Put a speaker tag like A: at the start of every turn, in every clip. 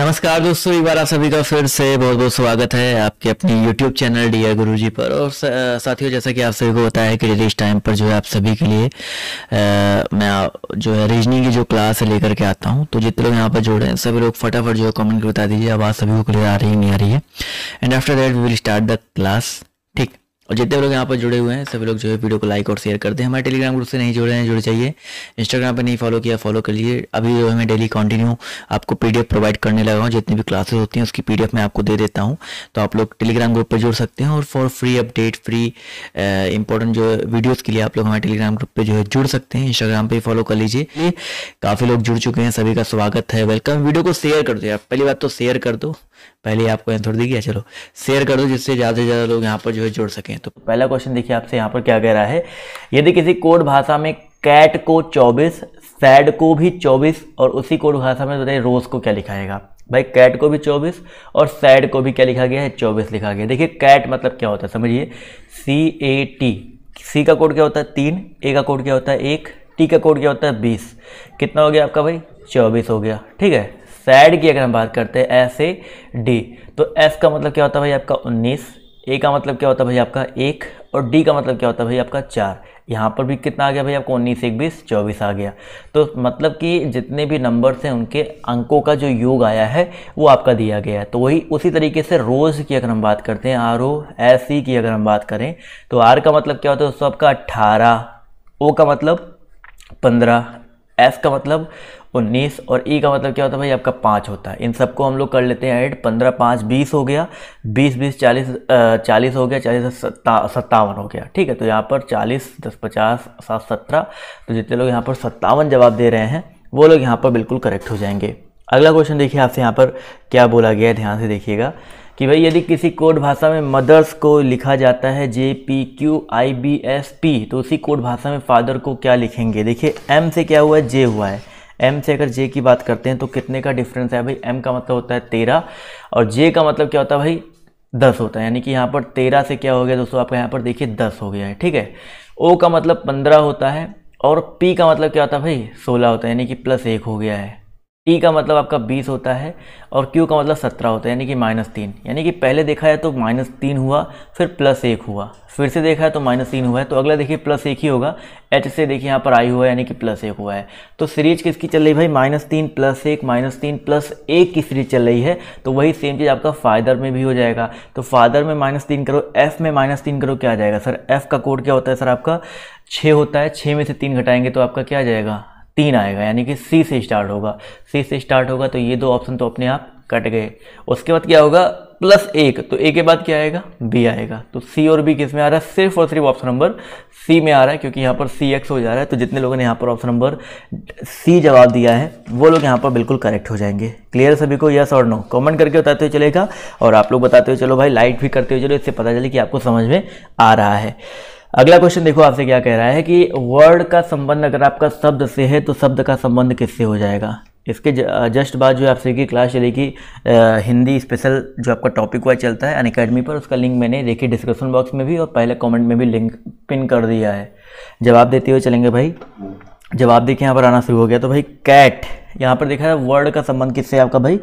A: नमस्कार दोस्तों एक बार आप सभी का फिर से बहुत बहुत स्वागत है आपके अपने YouTube चैनल डी गुरु जी पर और साथियों जैसा कि आप सभी को बताया कि रिलीज टाइम पर जो है आप सभी के लिए आ, मैं जो है रीजनिंग की जो क्लास है लेकर के आता हूँ तो जितने लोग यहाँ पर जुड़े हैं सभी लोग फटाफट जो है कॉमेंट बता दीजिए आवाज़ सभी को क्लियर आ रही नहीं आ रही है and after that we will start the class और जितने लोग यहाँ पर जुड़े हुए हैं सभी लोग जो है वीडियो को लाइक और शेयर कर दें हमारे टेलीग्राम ग्रुप से नहीं जुड़े हैं जुड़ जाइए इंस्टाग्राम पर नहीं फॉलो किया फॉलो कर लीजिए अभी जो है मैं डेली कंटिन्यू आपको पीडीएफ प्रोवाइड करने लगा हूँ जितनी भी क्लासेस होती हैं उसकी पीडीएफ मैं आपको दे देता हूँ तो आप लोग टेलीग्राम ग्रुप पर जुड़ सकते हैं और for free update free important जो वीडियोज़ के लिए आप लोग हमारे टेलीग्राम ग्रुप पर जो है जुड़ सकते हैं इंस्टाग्राम पर फॉलो कर लीजिए काफ़ी लोग जुड़ चुके हैं सभी का स्वागत है वेलकम वीडियो को शेयर कर दो यार पहली बात तो शेयर कर दो पहले आपको एंथोर दी गया चलो शेयर कर दो जिससे ज़्यादा से ज़्यादा लोग यहाँ पर जो है जोड़ सकें तो पहला क्वेश्चन देखिए आपसे यहाँ पर क्या कह रहा है यदि किसी कोड भाषा में कैट को 24, सैड को भी 24 और उसी कोड भाषा में बताइए रोज़ को क्या लिखा भाई कैट को भी 24 और सैड को भी क्या लिखा गया है 24 लिखा गया देखिए कैट मतलब क्या होता है समझिए सी ए टी सी का कोड क्या होता है तीन ए का कोड क्या होता है एक टी का कोड क्या होता है बीस कितना हो गया आपका भाई चौबीस हो गया ठीक है साइड की अगर हम बात करते हैं एस ए डी तो एस का मतलब क्या होता है भाई आपका उन्नीस ए का मतलब क्या होता है भाई आपका एक और डी का मतलब क्या होता है भाई आपका चार यहाँ पर भी कितना आ गया भाई आपको उन्नीस एक बीस चौबीस आ गया तो मतलब कि जितने भी नंबर्स हैं उनके अंकों का जो योग आया है वो आपका दिया गया है तो वही उसी तरीके से रोज़ की अगर हम बात करते हैं आर ओ एस सी की अगर हम बात करें तो आर का मतलब क्या होता है दोस्तों आपका अट्ठारह ओ का मतलब पंद्रह एस का मतलब उन्नीस और ई e का मतलब क्या होता है भाई आपका पाँच होता है इन सबको हम लोग कर लेते हैं ऐड पंद्रह पाँच बीस हो गया बीस बीस चालीस चालीस हो गया चालीस सत्ता सत्तावन हो गया ठीक है तो यहाँ पर चालीस दस पचास सात सत्रह तो जितने लोग यहाँ पर सत्तावन जवाब दे रहे हैं वो लोग यहाँ पर बिल्कुल करेक्ट हो जाएंगे अगला क्वेश्चन देखिए आपसे यहाँ पर क्या बोला गया है ध्यान से देखिएगा कि भाई यदि किसी कोड भाषा में मदर्स को लिखा जाता है J P Q I B S P तो उसी कोड भाषा में फादर को क्या लिखेंगे देखिए एम से क्या हुआ है जे हुआ है एम से अगर जे की बात करते हैं तो कितने का डिफरेंस है भाई एम का मतलब होता है तेरह और जे का मतलब क्या होता है भाई दस होता है यानी कि यहाँ पर तेरह से क्या हो गया दोस्तों आपका यहाँ पर देखिए दस हो गया है ठीक है ओ का मतलब पंद्रह होता है और पी का मतलब क्या होता है भाई सोलह होता है यानी कि प्लस एक हो गया है टी का मतलब आपका बीस होता है और क्यू का मतलब सत्रह होता है यानी कि माइनस तीन यानी कि पहले देखा है तो माइनस तीन हुआ फिर प्लस एक हुआ फिर से देखा है तो माइनस तीन हुआ है तो अगला देखिए प्लस एक ही होगा एच से देखिए यहाँ पर आई हुआ है यानी कि प्लस एक हुआ है तो सीरीज किसकी चल रही भाई माइनस तीन प्लस एक माइनस तीन प्लस एक की सीरीज चल रही है तो वही सेम चीज़ आपका फादर में भी हो जाएगा तो फादर में माइनस तीन करो एफ में माइनस तीन करो क्या आ जाएगा सर एफ का कोड क्या होता है सर आपका छः होता है छः में से तीन घटाएंगे तो आपका क्या आ जाएगा तीन आएगा यानी कि सी से स्टार्ट होगा सी से स्टार्ट होगा तो ये दो ऑप्शन तो अपने आप कट गए उसके बाद क्या होगा प्लस एक तो ए के बाद क्या आएगा बी आएगा तो सी और बी किस में आ रहा है सिर्फ और सिर्फ ऑप्शन नंबर सी में आ रहा है क्योंकि यहाँ पर सी एक्स हो जा रहा है तो जितने लोगों ने यहाँ पर ऑप्शन नंबर सी जवाब दिया है वो लोग यहाँ पर बिल्कुल करेक्ट हो जाएंगे क्लियर सभी को यस और नो कमेंट करके बताते हुए चलेगा और आप लोग बताते हुए चलो भाई लाइट भी करते हुए चलो इससे पता चले कि आपको समझ में आ रहा है अगला क्वेश्चन देखो आपसे क्या कह रहा है कि वर्ड का संबंध अगर आपका शब्द से है तो शब्द का संबंध किससे हो जाएगा इसके जस्ट बाद जो आपसे की क्लास चलेगी हिंदी स्पेशल जो आपका टॉपिक वाइज चलता है अन अकेडमी पर उसका लिंक मैंने देखिए डिस्क्रिप्शन बॉक्स में भी और पहले कमेंट में भी लिंक पिन कर दिया है जवाब देते हुए चलेंगे भाई जवाब देखिए यहाँ पर आना शुरू हो गया तो भाई कैट यहाँ पर देखा है वर्ड का संबंध किससे आपका भाई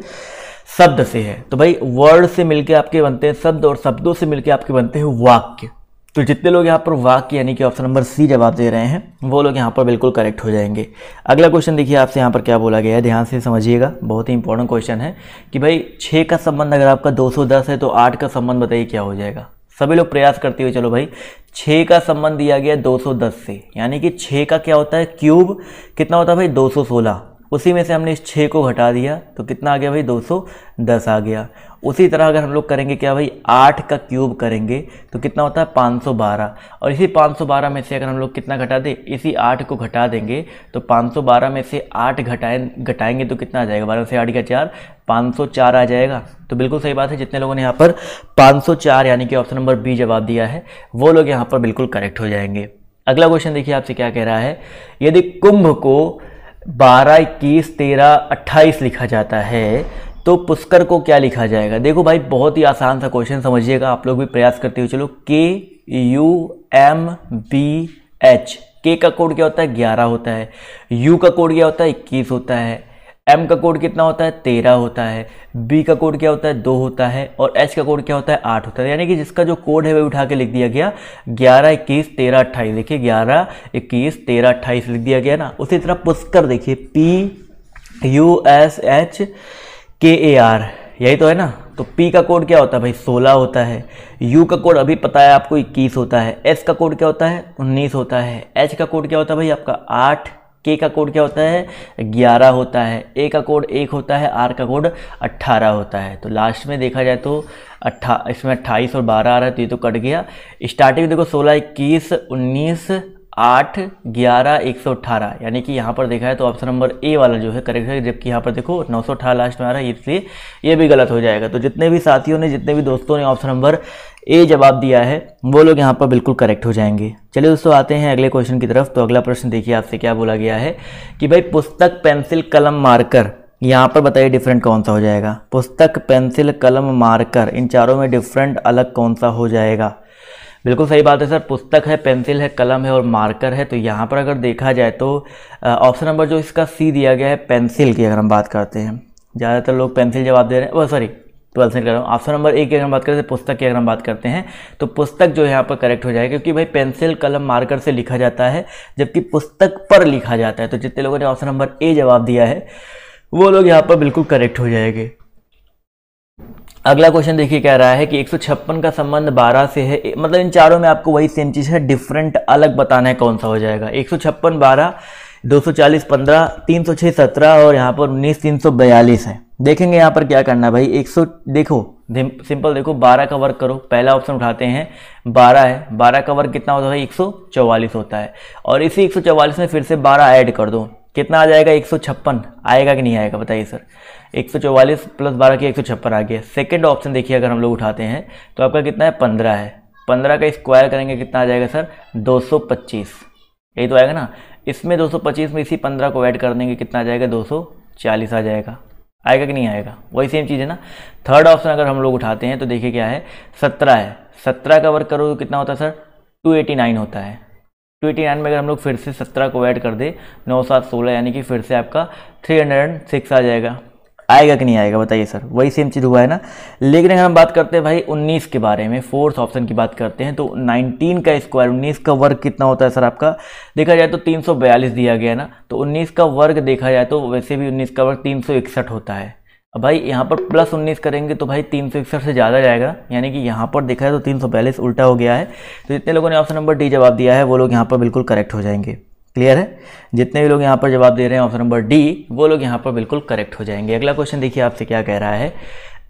A: शब्द से है तो भाई वर्ड से मिलकर आपके बनते हैं शब्द और शब्दों से मिलकर आपके बनते हैं वाक्य तो जितने लोग यहाँ पर वाक्य यानी कि ऑप्शन नंबर सी जवाब दे रहे हैं वो लोग यहाँ पर बिल्कुल करेक्ट हो जाएंगे अगला क्वेश्चन देखिए आपसे यहाँ पर क्या बोला गया है ध्यान से समझिएगा बहुत ही इंपॉर्टेंट क्वेश्चन है कि भाई छः का संबंध अगर आपका 210 है तो आठ का संबंध बताइए क्या हो जाएगा सभी लोग प्रयास करते हुए चलो भाई छः का संबंध दिया गया दो से यानी कि छः का क्या होता है क्यूब कितना होता है भाई दो उसी में से हमने इस छः को घटा दिया तो कितना आ गया भाई 210 आ गया उसी तरह अगर हम लोग करेंगे क्या भाई आठ का क्यूब करेंगे तो कितना होता है पाँच सौ बारह और इसी पाँच सौ बारह में से अगर हम लोग कितना घटा दें इसी आठ को घटा देंगे तो पाँच सौ बारह में से आठ घटाएं घटाएंगे तो कितना आ जाएगा बारह से आठ का चार पाँच सौ चार आ जाएगा तो बिल्कुल सही बात है जितने लोगों ने यहाँ पर पाँच सौ चार यानी कि ऑप्शन नंबर बी जवाब दिया है वो लोग यहाँ पर बिल्कुल करेक्ट हो जाएंगे अगला क्वेश्चन देखिए आपसे क्या कह रहा है यदि कुंभ को बारह इक्कीस तेरह अट्ठाईस लिखा जाता है तो पुष्कर को क्या लिखा जाएगा देखो भाई बहुत ही आसान सा क्वेश्चन समझिएगा आप लोग भी प्रयास करते हुए चलो के यू एम बी एच के का कोड क्या होता है ग्यारह होता है यू का कोड क्या होता है इक्कीस होता है एम का कोड कितना होता है तेरह होता है बी का कोड क्या होता है दो होता है और एच का कोड क्या होता है आठ होता है यानी कि जिसका जो कोड है वह उठा के लिख दिया गया ग्यारह इक्कीस तेरह अट्ठाईस देखिए ग्यारह इक्कीस तेरह अट्ठाईस लिख दिया गया ना उसी तरह पुष्कर देखिए पी यू एस एच के ए आर यही तो है ना तो P का कोड क्या होता है भाई 16 होता है U का कोड अभी पता है आपको 21 होता है S का कोड क्या होता है 19 होता है H का कोड क्या होता है भाई आपका 8 K का कोड क्या होता है 11 होता है A का कोड 1 होता है R का कोड 18 होता है तो लास्ट में देखा जाए तो अट्ठा इसमें 28 और 12 आ रहा है तो ये तो कट गया स्टार्टिंग देखो 16 21 19 आठ ग्यारह एक सौ अठारह यानी कि यहाँ पर देखा है तो ऑप्शन नंबर ए वाला जो है करेक्ट है जबकि यहाँ पर देखो नौ सौ अठारह लास्ट में आ रहा है इसलिए ये भी गलत हो जाएगा तो जितने भी साथियों ने जितने भी दोस्तों ने ऑप्शन नंबर ए जवाब दिया है वो लोग यहाँ पर बिल्कुल करेक्ट हो जाएंगे चलिए दोस्तों आते हैं अगले क्वेश्चन की तरफ तो अगला प्रश्न देखिए आपसे क्या बोला गया है कि भाई पुस्तक पेंसिल कलम मार्कर यहाँ पर बताइए डिफरेंट कौन सा हो जाएगा पुस्तक पेंसिल कलम मार्कर इन चारों में डिफरेंट अलग कौन सा हो जाएगा बिल्कुल सही बात है सर पुस्तक है पेंसिल है कलम है और मार्कर है तो यहाँ पर अगर देखा जाए तो ऑप्शन नंबर जो इसका सी दिया गया है पेंसिल की अगर हम बात करते हैं ज़्यादातर लोग पेंसिल जवाब दे रहे हैं वो सॉरी ट्वेल्थ से कर रहा हूँ ऑप्शन नंबर एक की अगर हम बात करते हैं तो पुस्तक की अगर हम बात करते हैं तो पुस्तक जो है यहाँ पर करेक्ट हो जाएगा क्योंकि भाई पेंसिल कलम मार्कर से लिखा जाता है जबकि पुस्तक पर लिखा जाता है तो जितने लोगों ने ऑप्शन नंबर ए जवाब दिया है वो लोग यहाँ पर बिल्कुल करेक्ट हो जाएंगे अगला क्वेश्चन देखिए कह रहा है कि एक का संबंध 12 से है मतलब इन चारों में आपको वही सेम चीज़ है डिफरेंट अलग बताना है कौन सा हो जाएगा एक सौ छप्पन बारह दो सौ चालीस पंद्रह तीन सौ छः सत्रह और यहाँ पर उन्नीस तीन सौ बयालीस है देखेंगे यहाँ पर क्या करना भाई एक सौ देखो सिंपल देखो बारह का वर्क करो पहला ऑप्शन उठाते हैं बारह है बारह का वर्क कितना होता है एक सौ चौवालीस होता है और इसी एक सौ में फिर से बारह ऐड कर दो कितना आ जाएगा एक आएगा कि नहीं आएगा बताइए सर चौवालीस प्लस बारह की छप्पन आ गया सेकेंड ऑप्शन देखिए अगर हम लोग उठाते हैं तो आपका कितना है पंद्रह है पंद्रह का स्क्वायर करेंगे कितना आ जाएगा सर पच्चीस यही तो आएगा ना इसमें 225 में इसी 15 को ऐड कर देंगे कितना आ जाएगा 240 आ जाएगा आएगा कि नहीं आएगा वही सेम चीज़ है ना थर्ड ऑप्शन अगर हम लोग उठाते हैं तो देखिए क्या है सत्रह है सत्रह का वर्क करो कितना होता है सर टू होता है ट्वेंटी नाइन में अगर हम लोग फिर से सत्रह को ऐड कर दे नौ सात सोलह यानी कि फिर से आपका थ्री हंड्रेड एंड सिक्स आ जाएगा आएगा कि नहीं आएगा बताइए सर वही सेम चीज़ हुआ है ना लेकिन अगर हम बात करते हैं भाई उन्नीस के बारे में फोर्थ ऑप्शन की बात करते हैं तो नाइनटीन का स्क्वायर उन्नीस का वर्ग कितना होता है सर आपका देखा जाए तो बयालीस दिया गया है ना तो उन्नीस का वर्ग देखा जाए तो वैसे भी उन्नीस का वर्ग तीन होता है अब भाई यहाँ पर प्लस उन्नीस करेंगे तो भाई तीन सौ इकसठ से ज़्यादा जाएगा यानी कि यहाँ पर देखा है तो तीन सौ बयालीस उल्टा हो गया है तो जितने लोगों ने ऑप्शन नंबर डी जवाब दिया है वो लोग यहाँ पर बिल्कुल करेक्ट हो जाएंगे क्लियर है जितने भी लोग यहाँ पर जवाब दे रहे हैं ऑप्शन नंबर डी वो लोग यहाँ पर बिल्कुल करेक्ट हो जाएंगे अगला क्वेश्चन देखिए आपसे क्या कह रहा है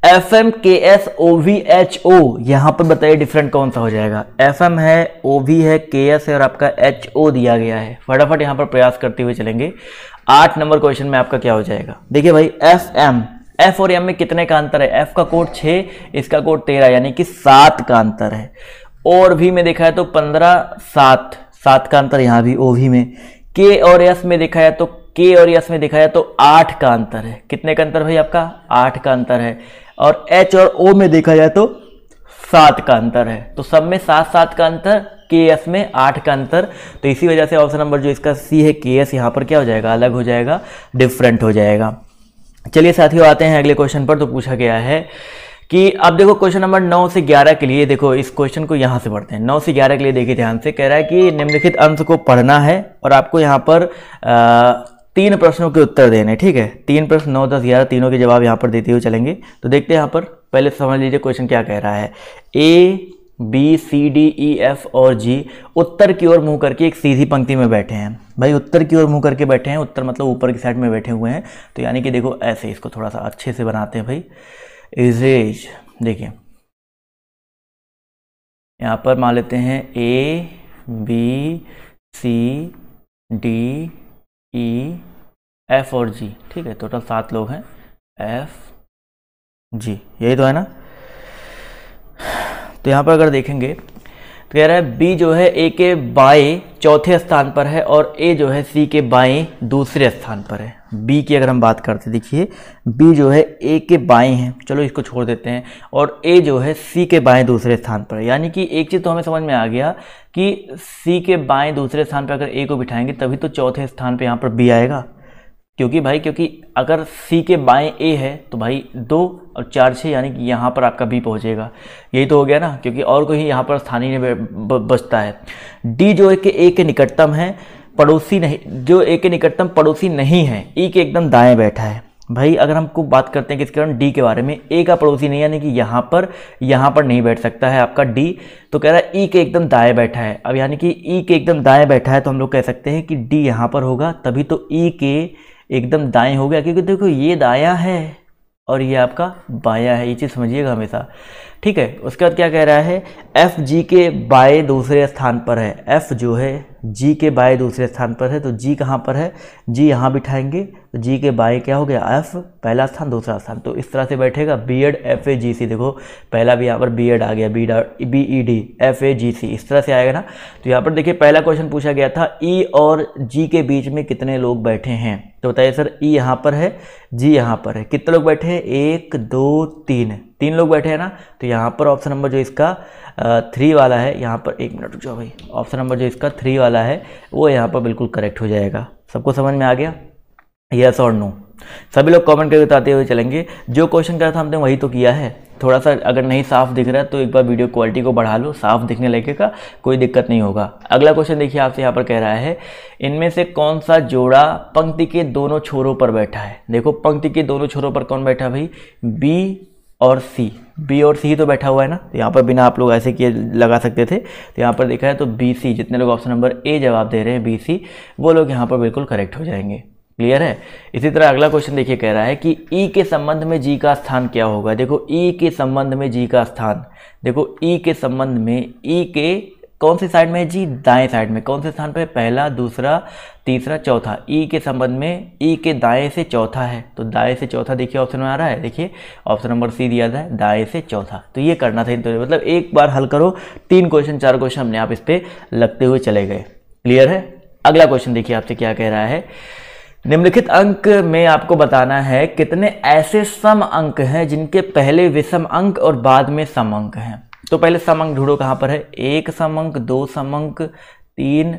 A: एफ एम के S O V H O यहाँ पर बताइए डिफरेंट कौन सा हो जाएगा एफ एम है ओ वी है के एस है और आपका एच ओ दिया गया है फटाफट यहाँ पर प्रयास करते हुए चलेंगे आठ नंबर क्वेश्चन में आपका क्या हो जाएगा देखिए भाई एफ एम एफ और एम में कितने का अंतर है एफ का कोड छः इसका कोड तेरह यानी कि सात का अंतर है और भी में देखा है तो पंद्रह सात सात का अंतर यहाँ भी ओ भी में के और एस में देखा है तो के और एस में देखा है तो आठ का अंतर है कितने का अंतर भाई आपका आठ का अंतर है और एच और ओ में देखा जाए तो सात का अंतर है तो सब में सात सात का अंतर के एस में आठ का अंतर तो इसी वजह से ऑप्शन नंबर जो इसका सी है के एस यहाँ पर क्या हो जाएगा अलग हो जाएगा डिफरेंट हो जाएगा चलिए साथियों आते हैं अगले क्वेश्चन पर तो पूछा गया है कि अब देखो क्वेश्चन नंबर 9 से 11 के लिए देखो इस क्वेश्चन को यहाँ से पढ़ते हैं 9 से 11 के लिए देखिए ध्यान से कह रहा है कि निम्नलिखित अंश को पढ़ना है और आपको यहाँ पर आ, तीन प्रश्नों के उत्तर देने ठीक है तीन प्रश्न नौ दस ग्यारह तीनों के जवाब यहाँ पर देते हुए चलेंगे तो देखते हैं यहाँ पर पहले समझ लीजिए क्वेश्चन क्या कह रहा है A B C D E F और जी उत्तर की ओर मुंह करके एक सीधी पंक्ति में बैठे हैं भाई उत्तर की ओर मुंह करके बैठे हैं उत्तर मतलब ऊपर की साइड में बैठे हुए हैं तो यानी कि देखो ऐसे इसको थोड़ा सा अच्छे से बनाते हैं भाई इजेज देखिए यहाँ पर मान लेते हैं A B C D E F और जी ठीक है टोटल सात लोग हैं एफ जी यही तो है ना तो यहाँ पर अगर देखेंगे तो कह रहा है बी जो है ए के बाएं चौथे स्थान पर है और ए जो है सी के बाएं दूसरे स्थान पर है बी की अगर हम बात करते देखिए बी जो है ए के बाएं हैं चलो इसको छोड़ देते हैं और ए जो है सी के बाएं दूसरे स्थान पर है यानी कि एक चीज़ तो हमें समझ में आ गया कि सी के बाएं दूसरे स्थान पर अगर ए को बिठाएंगे तभी तो चौथे स्थान पर यहाँ पर बी आएगा क्योंकि भाई क्योंकि अगर सी के बाएं ए है तो भाई दो और चार छः यानी कि यहाँ पर आपका बी पहुँचेगा यही तो हो गया ना क्योंकि और कोई यहाँ पर स्थानीय बचता है डी जो है कि ए के निकटतम है पड़ोसी नहीं जो ए के निकटतम पड़ोसी नहीं है ई e के एकदम दाएं बैठा है भाई अगर हमको बात करते हैं किस कारण डी के बारे में ए का पड़ोसी नहीं यानी कि यहाँ पर यहाँ पर नहीं बैठ सकता है आपका डी तो कह रहा है ई e के एकदम दाएं बैठा है अब यानी कि ई e के एकदम दाएं बैठा है तो हम लोग कह सकते हैं कि डी यहाँ पर होगा तभी तो ई के एकदम दाएं हो गया क्योंकि देखो ये दाया है और ये आपका बाया है ये चीज़ समझिएगा हमेशा ठीक है उसके बाद क्या कह रहा है एफ जी के बाएँ दूसरे स्थान पर है एफ जो है जी के बाय दूसरे स्थान पर है तो जी कहाँ पर है जी यहाँ बिठाएंगे तो जी के बाएँ क्या हो गया एफ पहला स्थान दूसरा स्थान तो इस तरह से बैठेगा B E D F A G C देखो पहला भी यहाँ पर बी एड e आ गया B dot B E D F A G C इस तरह से आएगा ना तो यहाँ पर देखिए पहला क्वेश्चन पूछा गया था ई e और जी के बीच में कितने लोग बैठे हैं तो बताइए सर ई e यहाँ पर है जी यहाँ पर है कितने लोग बैठे हैं एक दो तीन तीन लोग बैठे हैं ना तो यहाँ पर ऑप्शन नंबर जो इसका थ्री वाला है यहाँ पर एक मिनट रुक जाओ भाई ऑप्शन नंबर जो इसका थ्री वाला है वो यहाँ पर बिल्कुल करेक्ट हो जाएगा सबको समझ में आ गया यस और नो सभी लोग कमेंट करके बताते हुए चलेंगे जो क्वेश्चन करा था हमने वही तो किया है थोड़ा सा अगर नहीं साफ दिख रहा है तो एक बार वीडियो क्वालिटी को बढ़ा लो साफ दिखने लगेगा कोई दिक्कत नहीं होगा अगला क्वेश्चन देखिए आपसे यहाँ पर कह रहा है इनमें से कौन सा जोड़ा पंक्ति के दोनों छोरों पर बैठा है देखो पंक्ति के दोनों छोरों पर कौन बैठा भाई बी और सी बी और सी तो बैठा हुआ है ना तो यहाँ पर बिना आप लोग ऐसे किए लगा सकते थे तो यहाँ पर देखा है तो बी सी जितने लोग ऑप्शन नंबर ए जवाब दे रहे हैं बी सी वो लोग यहाँ पर बिल्कुल करेक्ट हो जाएंगे क्लियर है इसी तरह अगला क्वेश्चन देखिए कह रहा है कि ई e के संबंध में जी का स्थान क्या होगा देखो ई e के संबंध में जी का स्थान देखो ई e के संबंध में ई के कौन सी साइड में जी दाएं साइड में कौन से स्थान पर पहला दूसरा तीसरा चौथा ई e के संबंध में ई e के दाएं से चौथा है तो दाएं से चौथा देखिए ऑप्शन में आ रहा है देखिए ऑप्शन नंबर सी दिया था दाएं से चौथा तो ये करना था इन दोनों मतलब एक बार हल करो तीन क्वेश्चन चार क्वेश्चन हमने आप इस पर लगते हुए चले गए क्लियर है अगला क्वेश्चन देखिए आपसे क्या कह रहा है निम्नलिखित अंक में आपको बताना है कितने ऐसे सम अंक हैं जिनके पहले विषम अंक और बाद में सम अंक हैं तो पहले सम ढूंढो कहाँ पर है एक समंक दो समंक तीन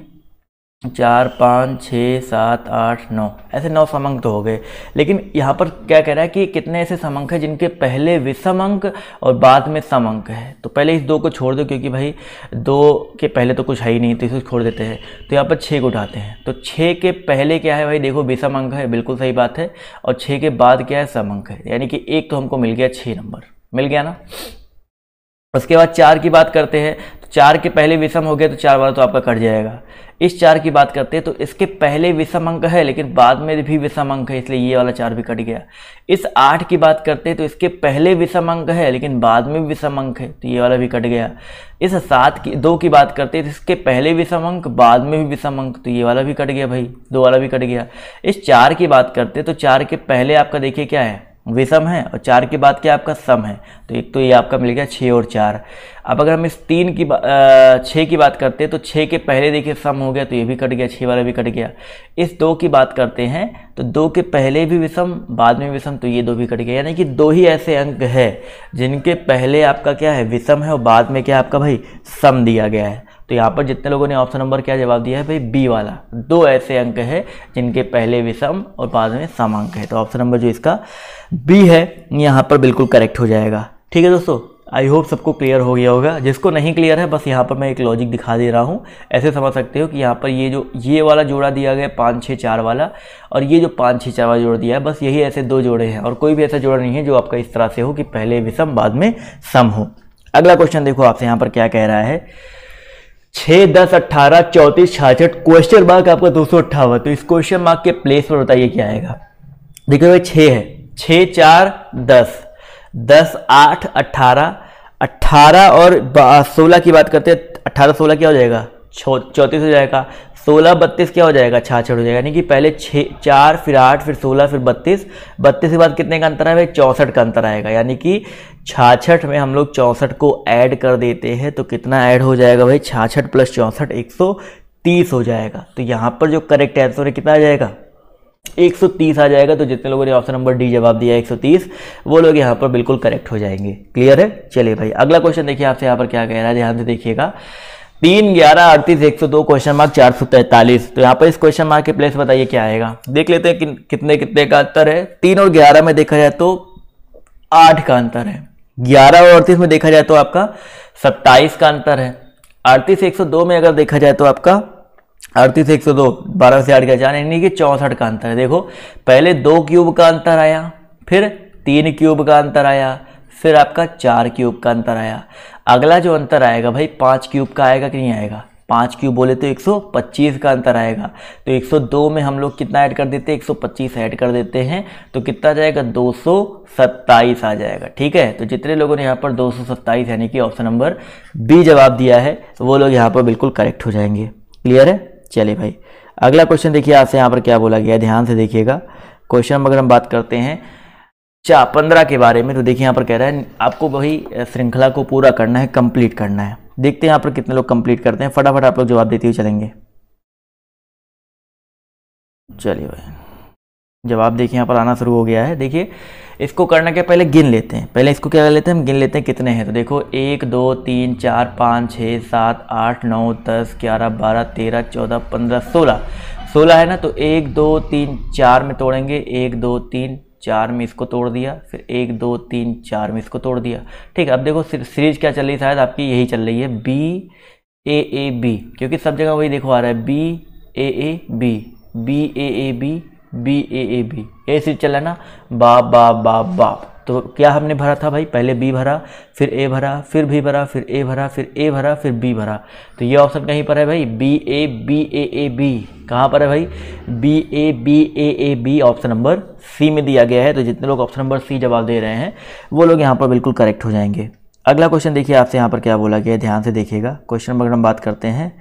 A: चार पाँच छः सात आठ नौ ऐसे नौ समंक तो हो गए लेकिन यहाँ पर क्या कह रहा है कि कितने ऐसे समंक हैं जिनके पहले विषम अंक और बाद में समंक है तो पहले इस दो को छोड़ दो क्योंकि भाई दो के पहले तो कुछ है ही नहीं तो इसे छोड़ देते हैं तो यहाँ पर छः को उठाते हैं तो छः के पहले क्या है भाई देखो विषम अंक है बिल्कुल सही बात है और छः के बाद क्या है समंक है यानी कि एक तो हमको मिल गया छः नंबर मिल गया ना उसके बाद चार की बात करते हैं तो चार के पहले विषम हो गया तो चार वाला तो आपका कट जाएगा इस चार की बात करते हैं तो इसके पहले विषम अंक है लेकिन बाद में भी विषम अंक है इसलिए ये वाला चार भी कट गया इस आठ की बात करते हैं तो इसके पहले विषम अंक है लेकिन बाद में भी विषम अंक है तो ये वाला भी कट गया इस सात की दो की बात करते हैं तो इसके पहले विषम अंक बाद में भी विषम अंक तो ये वाला भी कट गया भाई दो वाला भी कट गया इस चार की बात करते तो चार के पहले आपका देखिए क्या है विषम है और चार की बात क्या आपका सम है तो एक तो ये आपका मिल गया छः और चार अब अगर हम इस तीन की छः की बात करते हैं तो छः के पहले देखिए सम हो गया तो ये भी कट गया छः वाला भी कट गया इस दो की बात करते हैं तो दो के पहले भी विषम बाद में विषम तो ये दो भी कट गया यानी कि दो ही ऐसे अंक है जिनके पहले आपका क्या है विषम है और बाद में क्या आपका भाई सम दिया गया है तो यहाँ पर जितने लोगों ने ऑप्शन नंबर क्या जवाब दिया है भाई बी वाला दो ऐसे अंक है जिनके पहले विषम और बाद में सम अंक है तो ऑप्शन नंबर जो इसका बी है यहाँ पर बिल्कुल करेक्ट हो जाएगा ठीक है दोस्तों आई होप सबको क्लियर हो गया होगा जिसको नहीं क्लियर है बस यहाँ पर मैं एक लॉजिक दिखा दे रहा हूँ ऐसे समझ सकते हो कि यहाँ पर ये जो ये वाला जोड़ा दिया गया है पाँच छः चार वाला और ये जो पाँच छः चार वाला जोड़ दिया है बस यही ऐसे दो जोड़े हैं और कोई भी ऐसा जोड़ा नहीं है जो आपका इस तरह से हो कि पहले विषम बाद में सम हो अगला क्वेश्चन देखो आपसे यहाँ पर क्या कह रहा है छः दस अट्ठारह चौंतीस छाछठ क्वेश्चन मार्क आपका दो सौ अट्ठावन तो इस क्वेश्चन मार्क के प्लेस पर बताइए क्या आएगा देखिए भाई छः है छः चार दस दस आठ अट्ठारह अट्ठारह और सोलह की बात करते हैं अट्ठारह सोलह क्या हो जाएगा चौंतीस हो जाएगा सोलह बत्तीस क्या हो जाएगा छाछठ हो जाएगा यानी कि पहले छः चार फिर आठ फिर सोलह फिर बत्तीस बत्तीस के बाद कितने का अंतर आएगा चौंसठ का अंतर आएगा यानी कि छाछठ में हम लोग चौंसठ को ऐड कर देते हैं तो कितना ऐड हो जाएगा भाई छाछठ प्लस चौंसठ एक सौ तीस हो जाएगा तो यहाँ पर जो करेक्ट आंसर है कितना आ जाएगा 130 आ जाएगा तो जितने लोगों ने ऑप्शन नंबर डी जवाब दिया 130 वो लोग यहाँ पर बिल्कुल करेक्ट हो जाएंगे क्लियर है चलिए भाई अगला क्वेश्चन देखिए आपसे यहाँ पर क्या कह रहा है ध्यान से देखिएगा तीन ग्यारह अड़तीस एक सौ दो क्वेश्चन मार्क चार सौ तैंतालीस तो यहाँ पर इस क्वेश्चन मार्क के प्लेस बताइए क्या आएगा देख लेते हैं कि, कितने कितने का अंतर है तीन और ग्यारह में देखा जाए तो आठ का अंतर है ग्यारह और अड़तीस में देखा जाए तो आपका सत्ताईस का अंतर है अड़तीस एक सौ दो में अगर देखा जाए तो आपका अड़तीस एक सौ दो बारह से आठ का चार यानी कि चौंसठ का अंतर है देखो पहले दो क्यूब का अंतर आया फिर तीन क्यूब का अंतर आया फिर आपका चार क्यूब का अंतर आया अगला जो अंतर आएगा भाई पाँच क्यूब का आएगा कि नहीं आएगा पाँच क्यूब बोले तो 125 का अंतर आएगा तो 102 में हम लोग कितना ऐड कर देते हैं 125 ऐड कर देते हैं तो कितना जाएगा 227 आ जाएगा ठीक है तो जितने लोगों ने यहाँ पर दो यानी कि ऑप्शन नंबर बी जवाब दिया है तो वो लोग यहाँ पर बिल्कुल करेक्ट हो जाएंगे क्लियर है चलिए भाई अगला क्वेश्चन देखिए आपसे यहाँ पर क्या बोला गया ध्यान से देखिएगा क्वेश्चन अगर हम बात करते हैं चार अच्छा, पंद्रह के बारे में तो देखिए यहाँ पर कह रहा है आपको वही श्रृंखला को पूरा करना है कंप्लीट करना है देखते हैं यहाँ पर कितने लोग कंप्लीट करते हैं फटाफट आप लोग जवाब देते हुए चलेंगे चलिए भाई जवाब देखिए यहाँ पर आना शुरू हो गया है देखिए इसको करने के पहले गिन लेते हैं पहले इसको क्या कर लेते हैं हम गिन लेते हैं कितने हैं तो देखो एक दो तीन चार पाँच छः सात आठ नौ दस ग्यारह बारह तेरह चौदह पंद्रह सोलह सोलह है ना तो एक दो तीन चार में तोड़ेंगे एक दो तीन चार में इसको तोड़ दिया फिर एक दो तीन चार में इसको तोड़ दिया ठीक है अब देखो सीरीज क्या चल रही शायद आपकी यही चल रही है बी ए ए बी क्योंकि सब जगह वही देखो आ रहा है B A A B B A A B B A A B A series चल रहा है ना बाप बाप बाप बाप तो क्या हमने भरा था भाई पहले बी भरा फिर ए भरा फिर भी भरा फिर ए भरा फिर ए भरा फिर बी भरा तो ये ऑप्शन कहीं पर है भाई B A B A A B कहाँ पर है भाई B A B A A B option number C में दिया गया है तो जितने लोग ऑप्शन नंबर सी जवाब दे रहे हैं वो लोग यहाँ पर बिल्कुल करेक्ट हो जाएंगे अगला क्वेश्चन देखिए आपसे यहाँ पर क्या बोला गया है ध्यान से देखिएगा क्वेश्चन नंबर हम बात करते हैं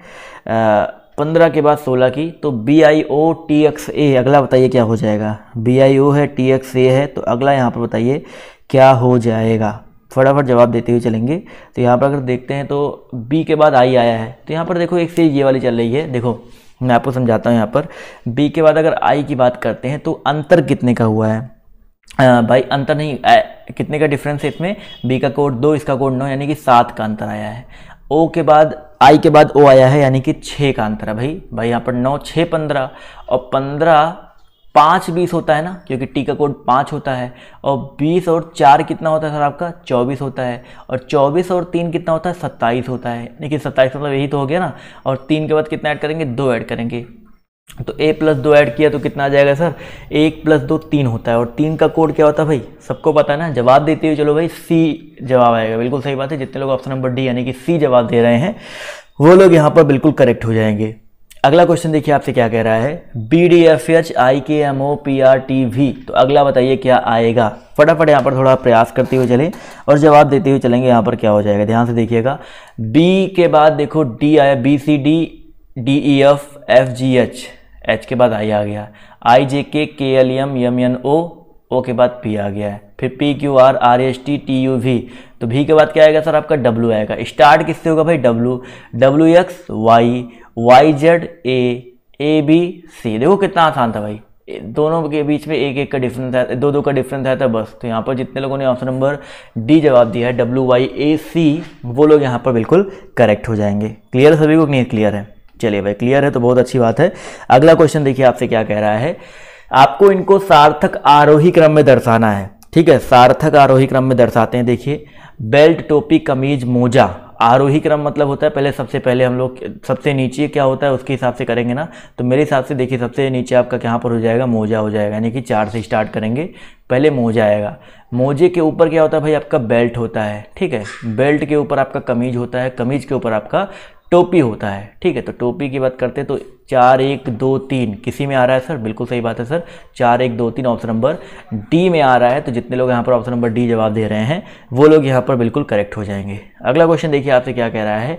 A: पंद्रह के बाद सोलह की तो B I O T X A अगला बताइए क्या हो जाएगा बी आई ओ है टी एक्स ए है तो अगला यहाँ पर बताइए क्या हो जाएगा फटाफट जवाब देते हुए चलेंगे तो यहाँ पर अगर देखते हैं तो बी के बाद आई आया है तो यहाँ पर देखो एक सीरीज ये वाली चल रही है देखो मैं आपको समझाता हूँ यहाँ पर बी के बाद अगर आई की बात करते हैं तो अंतर कितने का हुआ है आ, भाई अंतर नहीं आ, कितने का डिफरेंस है इसमें बी का कोड दो इसका कोड नौ यानी कि सात का अंतर आया है ओ के बाद आई के बाद ओ आया है यानी कि छः का अंतर है भाई भाई यहाँ पर नौ छः पंद्रह और पंद्रह पाँच बीस होता है ना क्योंकि टी का कोड पाँच होता है और बीस और चार कितना होता है सर आपका चौबीस होता है और चौबीस और तीन कितना होता है सत्ताईस होता है यानी कि सत्ताईस मतलब यही तो हो गया ना और तीन के बाद कितना ऐड करेंगे दो ऐड करेंगे तो ए प्लस दो ऐड किया तो कितना आ जाएगा सर एक प्लस दो तीन होता है और तीन का कोड क्या होता है भाई सबको पता है ना जवाब देते हुए चलो भाई सी जवाब आएगा बिल्कुल सही बात है जितने लोग ऑप्शन नंबर डी यानी कि सी जवाब दे रहे हैं वो लोग यहाँ पर बिल्कुल करेक्ट हो जाएंगे अगला क्वेश्चन देखिए आपसे क्या कह रहा है B D F H I K M O P R T V तो अगला बताइए क्या आएगा फटाफट यहाँ पर थोड़ा प्रयास करते हुए चलें और जवाब देते हुए चलेंगे यहाँ पर क्या हो जाएगा ध्यान से देखिएगा बी के बाद देखो डी आया B C D D E F F G H H के बाद आई आ गया I J K K L M M N O O के बाद पी आ गया है फिर P Q R R S T T U V तो वी के बाद क्या आएगा सर आपका डब्ल्यू आएगा स्टार्ट किससे होगा भाई W W X Y Y Z A A B C देखो कितना आसान था भाई दोनों के बीच में एक एक का डिफरेंस है दो दो का डिफरेंस है तो बस तो यहाँ पर जितने लोगों ने ऑप्शन नंबर डी जवाब दिया है डब्ल्यू वाई ए सी वो लोग यहाँ पर बिल्कुल करेक्ट हो जाएंगे क्लियर सभी को नहीं क्लियर है चलिए भाई क्लियर है तो बहुत अच्छी बात है अगला क्वेश्चन देखिए आपसे क्या कह रहा है आपको इनको सार्थक आरोही क्रम में दर्शाना है ठीक है सार्थक आरोही क्रम में दर्शाते हैं देखिए बेल्ट टोपी कमीज मोजा आरोही क्रम मतलब होता है पहले सबसे पहले हम लोग सबसे नीचे क्या होता है उसके हिसाब से करेंगे ना तो मेरे हिसाब से देखिए सबसे नीचे आपका कहाँ पर हो जाएगा मोजा हो जाएगा यानी कि चार से स्टार्ट करेंगे पहले मोजा आएगा मोजे के ऊपर क्या होता है भाई आपका बेल्ट होता है ठीक है बेल्ट के ऊपर आपका कमीज होता है कमीज के ऊपर आपका टोपी होता है ठीक है तो टोपी की बात करते हैं तो चार एक दो तीन किसी में आ रहा है सर बिल्कुल सही बात है सर चार एक दो तीन ऑप्शन नंबर डी में आ रहा है तो जितने लोग यहाँ पर ऑप्शन नंबर डी जवाब दे रहे हैं वो लोग यहाँ पर बिल्कुल करेक्ट हो जाएंगे अगला क्वेश्चन देखिए आपसे क्या कह रहा है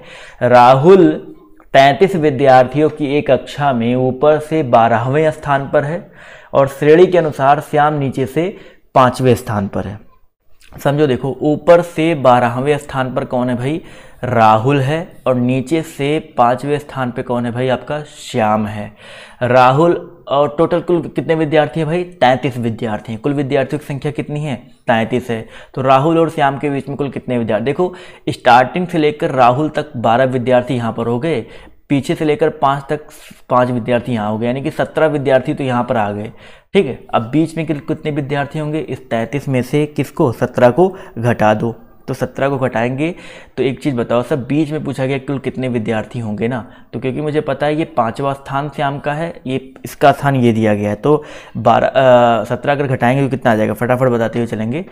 A: राहुल तैंतीस विद्यार्थियों की एक कक्षा में ऊपर से बारहवें स्थान पर है और श्रेणी के अनुसार श्याम नीचे से पाँचवें स्थान पर है समझो देखो ऊपर से बारहवें स्थान पर कौन है भाई राहुल है और नीचे से पांचवें स्थान पे कौन है भाई आपका श्याम है राहुल और टोटल कुल कितने विद्यार्थी हैं भाई तैंतीस विद्यार्थी हैं कुल विद्यार्थियों की संख्या कितनी है तैंतीस है तो राहुल और श्याम के बीच में कुल कितने विद्यार्थी देखो स्टार्टिंग से लेकर राहुल तक बारह विद्यार्थी यहाँ पर हो गए पीछे से लेकर पाँच तक पाँच विद्यार्थी यहाँ हो गए यानी कि सत्रह विद्यार्थी तो यहाँ पर आ गए ठीक है अब बीच में कितने विद्यार्थी होंगे इस तैंतीस में से किसको सत्रह को घटा दो तो सत्रह को घटाएंगे तो एक चीज़ बताओ सर बीच में पूछा गया कुल कितने विद्यार्थी होंगे ना तो क्योंकि मुझे पता है ये पाँचवा स्थान श्याम का है ये इसका स्थान ये दिया गया है तो बारह सत्रह अगर घटाएंगे तो कितना आ जाएगा फटाफट बताते हुए चलेंगे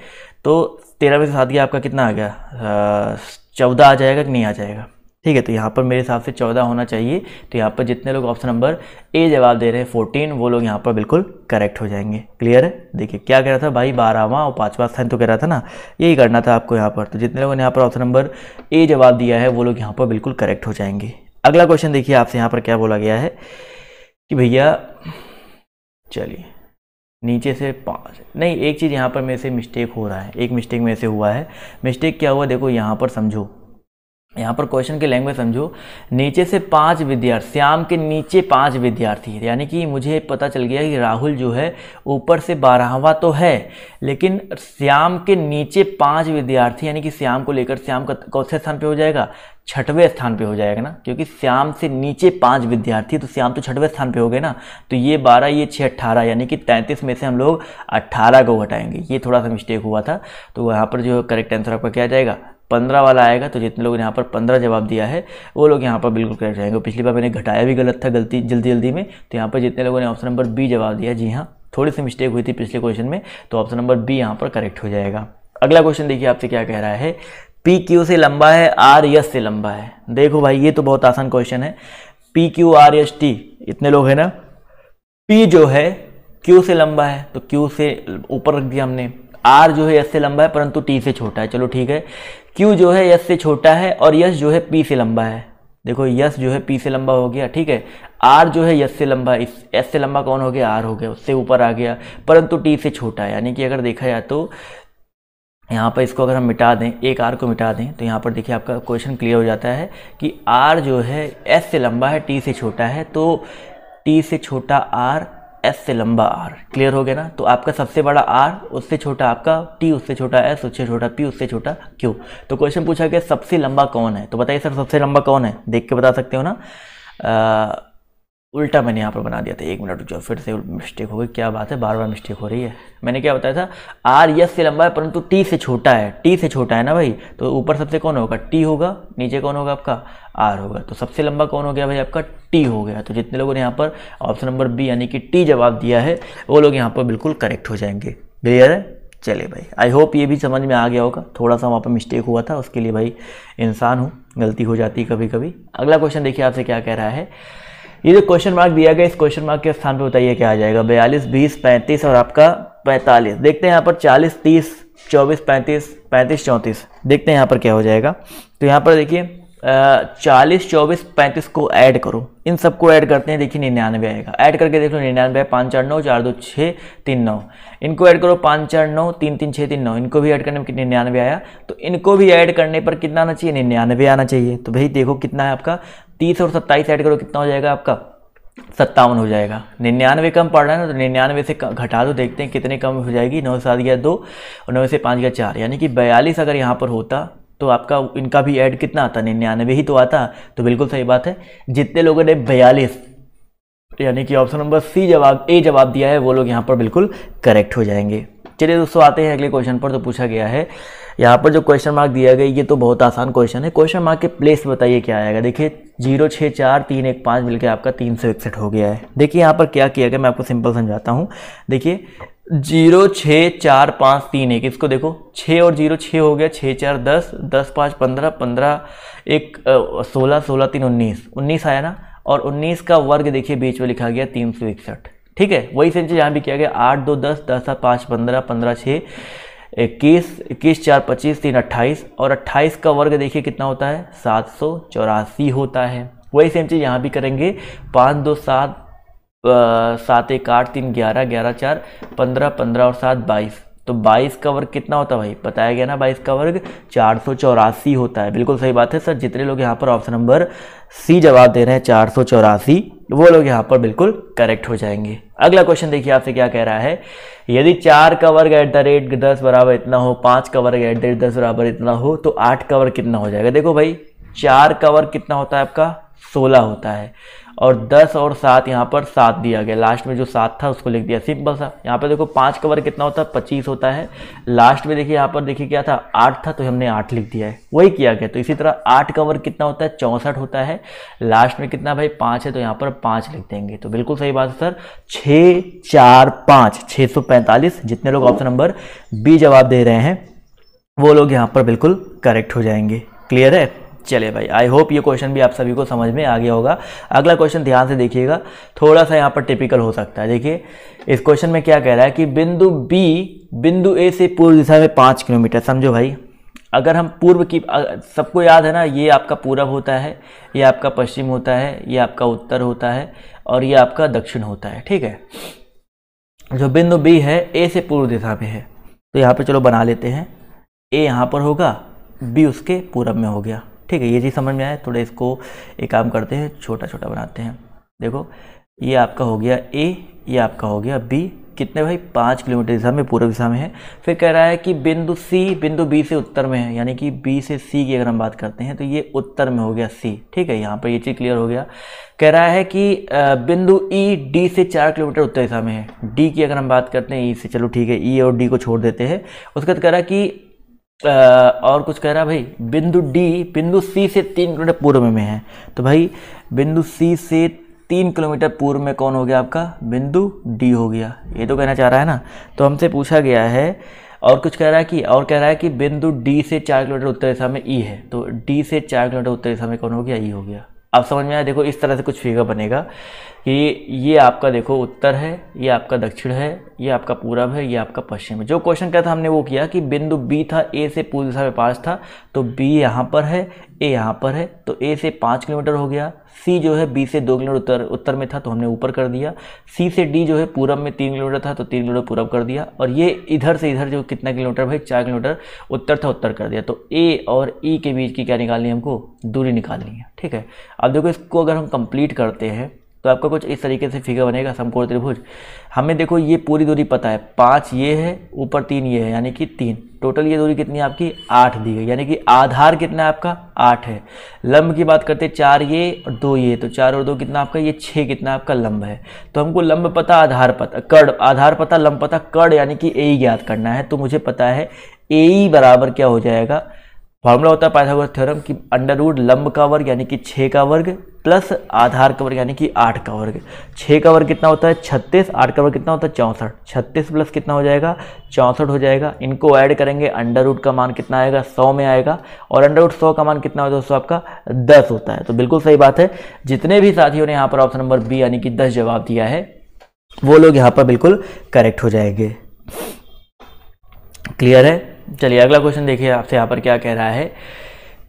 A: तो तेरह में से सात गया आपका कितना आ गया चौदह आ जाएगा कि नहीं आ जाएगा ठीक है तो यहाँ पर मेरे हिसाब से चौदह होना चाहिए तो यहाँ पर जितने लोग ऑप्शन नंबर ए जवाब दे रहे हैं फोर्टीन वो लोग यहाँ पर बिल्कुल करेक्ट हो जाएंगे क्लियर है देखिए क्या कह रहा था भाई बारहवां और पाँचवा स्थान तो कह रहा था ना यही करना था आपको यहाँ पर तो जितने लोगों ने यहाँ पर ऑप्शन नंबर ए जवाब दिया है वो लोग यहाँ पर बिल्कुल करेक्ट हो जाएंगे अगला क्वेश्चन देखिए आपसे यहाँ पर क्या बोला गया है कि भैया चलिए नीचे से पाँच नहीं एक चीज़ यहाँ पर मेरे से मिस्टेक हो रहा है एक मिस्टेक मेरे से हुआ है मिस्टेक क्या हुआ देखो यहाँ पर समझो यहाँ पर क्वेश्चन की लैंग्वेज समझो नीचे से पांच विद्यार्थी श्याम के नीचे पांच विद्यार्थी यानी कि मुझे पता चल गया कि राहुल जो है ऊपर से बारहवा तो है लेकिन श्याम के नीचे पांच विद्यार्थी यानी कि श्याम को लेकर श्याम का कौन से स्थान पे हो जाएगा छठवें स्थान पे हो जाएगा ना क्योंकि श्याम से नीचे पांच विद्यार्थी तो श्याम तो छठवें स्थान पे हो गए ना तो ये बारह ये छः अट्ठारह यानी कि तैंतीस में से हम लोग अट्ठारह को घटाएंगे ये थोड़ा सा मिस्टेक हुआ था तो यहाँ पर जो करेक्ट आंसर आपका क्या जाएगा पंद्रह वाला आएगा तो जितने लोग यहाँ पर पंद्रह जवाब दिया है वो लोग यहाँ पर बिल्कुल करेक्ट रहेंगे पिछली बार मैंने घटाया भी गलत था गलती जल्दी जल्दी में तो यहाँ पर जितने लोगों ने ऑप्शन नंबर बी जवाब दिया जी हाँ थोड़ी सी मिस्टेक हुई थी पिछले क्वेश्चन में तो ऑप्शन नंबर बी यहाँ पर करेक्ट हो जाएगा अगला क्वेश्चन देखिए आपसे क्या कह रहा है पी क्यू से लंबा है आर यस से लंबा है देखो भाई ये तो बहुत आसान क्वेश्चन है P Q R S T इतने लोग हैं ना पी जो है क्यू से लंबा है तो क्यू से ऊपर रख दिया हमने आर जो है एस से लंबा है परंतु टी से छोटा है चलो ठीक है क्यू जो है एस से छोटा है और यस जो है पी से लंबा है देखो यस जो है पी से लंबा हो गया ठीक है आर जो है यस से लंबा इस एस से लंबा कौन हो गया आर हो गया उससे ऊपर आ गया परंतु टी से छोटा है यानी कि अगर देखा जाए तो यहाँ पर इसको अगर हम मिटा दें एक आर को मिटा दें तो यहाँ पर देखिए आपका क्वेश्चन क्लियर हो जाता है कि आर जो है एस से लंबा है टी से छोटा है तो टी से छोटा आर एस से लंबा आर क्लियर हो गया ना तो आपका सबसे बड़ा आर उससे छोटा आपका टी उससे छोटा एस उससे छोटा पी उससे छोटा क्यू तो क्वेश्चन पूछा गया सबसे लंबा कौन है तो बताइए सर सबसे लंबा कौन है देख के बता सकते हो ना उल्टा मैंने यहाँ पर बना दिया था एक मिनट जो फिर से मिस्टेक हो गई क्या बात है बार बार मिस्टेक हो रही है मैंने क्या बताया था आर यस से लंबा है परंतु टी से छोटा है टी से छोटा है ना भाई तो ऊपर सबसे कौन होगा टी होगा नीचे कौन होगा आपका आर होगा तो सबसे लंबा कौन हो गया भाई आपका टी हो गया तो जितने लोगों ने यहाँ पर ऑप्शन नंबर बी यानी कि टी जवाब दिया है वो लोग यहाँ पर बिल्कुल करेक्ट हो जाएंगे क्लियर है चले भाई आई होप ये भी समझ में आ गया होगा थोड़ा सा वहाँ पर मिस्टेक हुआ था उसके लिए भाई इंसान हूँ गलती हो जाती है कभी कभी अगला क्वेश्चन देखिए आपसे क्या कह रहा है ये जो क्वेश्चन मार्क दिया गया इस क्वेश्चन मार्क के स्थान पर बताइए क्या आ जाएगा बयालीस बीस पैंतीस और आपका पैंतालीस देखते हैं यहाँ पर चालीस तीस चौबीस पैंतीस पैंतीस चौंतीस देखते हैं यहाँ पर क्या हो जाएगा तो यहाँ पर देखिए चालीस चौबीस पैंतीस को ऐड करो इन सबको ऐड करते हैं देखिए निन्यानवे आएगा ऐड करके देख लो निन्यानवे पाँच चार नौ चार दो छः तीन नौ इनको ऐड करो पाँच चार नौ तीन तीन छः तीन नौ इनको भी ऐड करने में निन्यानवे आया तो इनको भी ऐड करने पर कितना आना चाहिए निन्यानवे आना चाहिए तो भाई देखो कितना है आपका तीस और सत्ताईस ऐड करो कितना हो जाएगा आपका सत्तावन हो जाएगा निन्यानवे कम पड़ रहा है ना तो निन्यानवे से घटा दो देखते हैं कितने कम हो जाएगी नौ सात गया दो और नौ से पाँच गया चार यानी कि बयालीस अगर यहाँ पर होता तो आपका इनका भी ऐड कितना आता निन्यानवे ही तो आता तो बिल्कुल सही बात है जितने लोगों ने बयालीस यानी कि ऑप्शन नंबर सी जवाब ए जवाब दिया है वो लोग यहाँ पर बिल्कुल करेक्ट हो जाएंगे चलिए दोस्तों आते हैं अगले क्वेश्चन पर तो पूछा गया है यहाँ पर जो क्वेश्चन मार्क दिया गया ये तो बहुत आसान क्वेश्चन है क्वेश्चन मार्क के प्लेस बताइए क्या आएगा देखिए जीरो छः चार तीन एक पाँच मिलकर आपका तीन सौ इकसठ हो गया है देखिए यहाँ पर क्या किया गया मैं आपको सिंपल समझाता हूँ देखिए जीरो छः चार पाँच तीन एक इसको देखो छः और जीरो छः हो गया छः चार दस दस पाँच पंद्रह पंद्रह एक सोलह सोलह तीन उन्नीस उन्नीस आया ना और उन्नीस का वर्ग देखिए बीच में लिखा गया तीन सौ इकसठ ठीक है वही सेम चीज़ यहाँ भी किया गया आठ दो दस दस सात पाँच पंद्रह पंद्रह छः इक्कीस इक्कीस चार पच्चीस तीन अट्ठाईस और अट्ठाईस का वर्ग देखिए कितना होता है सात सौ चौरासी होता है वही सेम चीज़ यहाँ भी करेंगे पाँच दो सात सात एक आठ तीन ग्यारह ग्यारह चार पंद्रह पंद्रह और सात बाईस तो 22 का वर्ग कितना होता है भाई बताया गया ना 22 का वर्ग चार होता है बिल्कुल सही बात है सर जितने लोग यहाँ पर ऑप्शन नंबर सी जवाब दे रहे हैं चार वो लोग यहाँ पर बिल्कुल करेक्ट हो जाएंगे अगला क्वेश्चन देखिए आपसे क्या कह रहा है यदि चार का वर्ग एट द रेट दस बराबर इतना हो पाँच का वर्ग एट द रेट दस बराबर इतना हो तो आठ का वर्ग कितना हो जाएगा देखो भाई चार का वर्ग कितना होता है आपका सोलह होता है और दस और सात यहाँ पर सात दिया गया लास्ट में जो सात था उसको लिख दिया सिंपल सा यहाँ पर देखो पाँच का वर्ग कितना होता है पच्चीस होता है लास्ट में देखिए यहाँ पर देखिए क्या था आठ था तो हमने आठ लिख दिया है वही किया गया तो इसी तरह आठ का वर्ग कितना होता है चौंसठ होता है लास्ट में कितना भाई पाँच है तो यहाँ पर पाँच लिख देंगे तो बिल्कुल सही बात है सर छः चार पाँच छः सौ पैंतालीस जितने लोग ऑप्शन नंबर बी जवाब दे रहे हैं वो लोग यहाँ पर बिल्कुल करेक्ट हो जाएंगे क्लियर है चले भाई आई होप ये क्वेश्चन भी आप सभी को समझ में आ गया होगा अगला क्वेश्चन ध्यान से देखिएगा थोड़ा सा यहाँ पर टिपिकल हो सकता है देखिए इस क्वेश्चन में क्या कह रहा है कि बिंदु बी बिंदु ए से पूर्व दिशा में पाँच किलोमीटर समझो भाई अगर हम पूर्व की सबको याद है ना ये आपका पूरब होता है ये आपका पश्चिम होता है ये आपका उत्तर होता है और ये आपका दक्षिण होता है ठीक है जो बिंदु बी है ए से पूर्व दिशा में है तो यहाँ पर चलो बना लेते हैं ए यहाँ पर होगा बी उसके पूरब में हो गया ठीक है ये चीज़ समझ में आए थोड़ा इसको एक काम करते हैं छोटा छोटा बनाते हैं देखो ये आपका हो गया ए ये आपका हो गया बी कितने भाई पाँच किलोमीटर दिशा में पूर्व दिशा में है फिर कह रहा है कि बिंदु सी बिंदु बी से उत्तर में है यानी कि बी से सी की अगर हम बात करते हैं तो ये उत्तर में हो गया सी ठीक है यहाँ पर ये चीज़ क्लियर हो गया कह रहा है कि बिंदु ई e, डी से चार किलोमीटर उत्तर दिशा में है डी की अगर हम बात करते हैं ई e से चलो ठीक है ई e और डी को छोड़ देते हैं उसके बाद कह रहा है कि और कुछ कह रहा भाई बिंदु डी बिंदु सी से तीन किलोमीटर पूर्व में है तो भाई बिंदु सी से तीन किलोमीटर पूर्व में कौन हो गया आपका बिंदु डी हो गया ये तो कहना चाह रहा है ना तो हमसे पूछा गया है और कुछ कह रहा है कि और कह रहा है कि बिंदु डी से चार किलोमीटर उत्तर दिशा में ई e है तो डी से चार किलोमीटर उत्तर दिशा में कौन हो गया ई e हो गया अब समझ में आया देखो इस तरह से कुछ फिगर बनेगा कि ये आपका देखो उत्तर है ये आपका दक्षिण है ये आपका पूरब है ये आपका पश्चिम है जो क्वेश्चन क्या था हमने वो किया कि बिंदु बी था ए से पूर्व दिशा में पास था तो बी यहाँ पर है ए यहाँ पर है तो ए से पाँच किलोमीटर हो गया सी जो है बी से दो किलोमीटर उत्तर उत्तर में था तो हमने ऊपर कर दिया सी से डी जो है पूरब में तीन किलोमीटर था तो तीन किलोमीटर पूरब कर दिया और ये इधर से इधर जो कितना किलोमीटर भाई चार किलोमीटर उत्तर था उत्तर कर दिया तो ए और ई e के बीच की क्या निकालनी है हमको दूरी निकालनी है ठीक है अब देखो इसको अगर हम कंप्लीट करते हैं तो आपका कुछ इस तरीके से फिगर बनेगा समकोण त्रिभुज हमें देखो ये पूरी दूरी पता है पाँच ये है ऊपर तीन ये है यानी कि तीन टोटल ये दूरी कितनी आपकी आठ दी गई यानी कि आधार कितना है आपका आठ है लंब की बात करते चार ये और दो ये तो चार और दो कितना आपका ये छः कितना आपका लंब है तो हमको लंब पता आधार पता कड़ आधार पता लंब पता कड़ यानी कि ए ज्ञात करना है तो मुझे पता है ए बराबर क्या हो जाएगा फॉर्मूला होता है पाइथागोरस थ्योरम कि अंडर रूट लंब का वर्ग यानी कि छः का वर्ग प्लस आधार का वर्ग यानी कि आठ का वर्ग छः का वर्ग कितना होता है छत्तीस आठ का वर्ग कितना होता है चौंसठ छत्तीस प्लस कितना हो जाएगा चौंसठ हो जाएगा इनको ऐड करेंगे अंडर रूट का मान कितना आएगा सौ में आएगा और अंडर रूट सौ का मान कितना होता है दोस्तों आपका दस होता है तो बिल्कुल सही बात है जितने भी साथियों ने यहाँ पर ऑप्शन नंबर बी यानी कि दस जवाब दिया है वो लोग यहाँ पर बिल्कुल करेक्ट हो जाएंगे क्लियर है चलिए अगला क्वेश्चन देखिए आपसे यहाँ पर क्या कह रहा है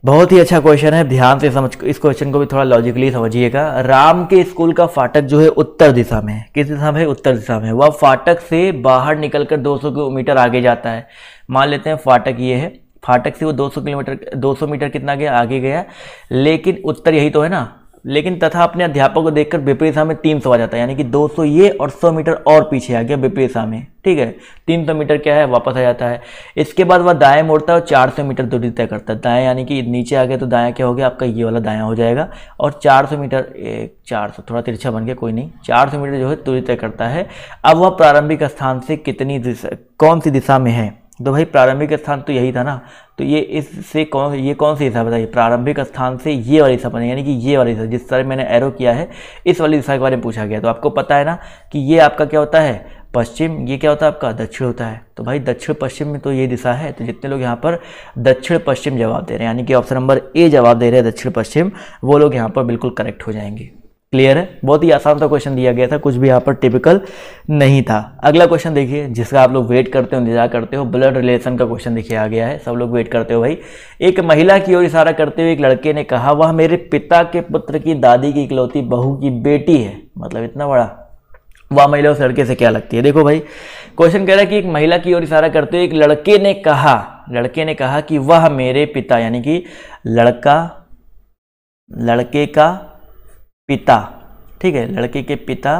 A: बहुत ही अच्छा क्वेश्चन है ध्यान से समझ इस क्वेश्चन को भी थोड़ा लॉजिकली समझिएगा राम के स्कूल का फाटक जो है उत्तर दिशा में है किस दिशा में है उत्तर दिशा में वह फाटक से बाहर निकलकर 200 किलोमीटर आगे जाता है मान लेते हैं फाटक ये है फाटक से वो 200 किलोमीटर 200 मीटर कितना गया आगे गया लेकिन उत्तर यही तो है ना लेकिन तथा अपने अध्यापक को देखकर विपरीत में तीन सौ आ जाता है यानी कि दो सौ ये और सौ मीटर और पीछे आ गया विपरीत में ठीक है तीन सौ मीटर क्या है वापस आ जाता है इसके बाद वह दाएं मोड़ता है और चार सौ मीटर दूरी तय करता है दाएं यानी कि नीचे आ गया तो दाया क्या हो गया आपका ये वाला दाया हो जाएगा और चार सौ मीटर एक चार सौ थोड़ा तिरछा बन गया कोई नहीं चार सौ मीटर जो है दूरी तय करता है अब वह प्रारंभिक स्थान से कितनी दिशा कौन सी दिशा में है तो भाई प्रारंभिक स्थान तो यही था ना तो ये इससे कौन ये कौन सी दिशा बताइए प्रारंभिक स्थान से ये वाली दिशा बने यानी कि ये वाली दिशा जिस तरह मैंने एरो किया है इस वाली दिशा के बारे में पूछा गया तो आपको पता है ना कि ये आपका क्या होता है पश्चिम ये क्या होता है आपका दक्षिण होता है तो भाई दक्षिण पश्चिम में तो ये दिशा है तो जितने लोग यहाँ पर दक्षिण पश्चिम जवाब दे रहे हैं यानी कि ऑप्शन नंबर ए जवाब दे रहे हैं दक्षिण पश्चिम वो लोग यहाँ पर बिल्कुल करेक्ट हो जाएंगे क्लियर है बहुत ही आसान सा क्वेश्चन दिया गया था कुछ भी यहाँ पर टिपिकल नहीं था अगला क्वेश्चन देखिए जिसका आप लोग वेट करते हो इंतजार करते हो ब्लड रिलेशन का क्वेश्चन देखिए आ गया है सब लोग वेट करते हो भाई एक महिला की ओर इशारा करते हुए एक लड़के ने कहा वह मेरे पिता के पुत्र की दादी की इकलौती बहू की बेटी है मतलब इतना बड़ा वह महिला उस लड़के से क्या लगती है देखो भाई क्वेश्चन कह रहा है कि एक महिला की ओर इशारा करते हुए एक लड़के ने कहा लड़के ने कहा कि वह मेरे पिता यानी कि लड़का लड़के का पिता ठीक है लड़के के पिता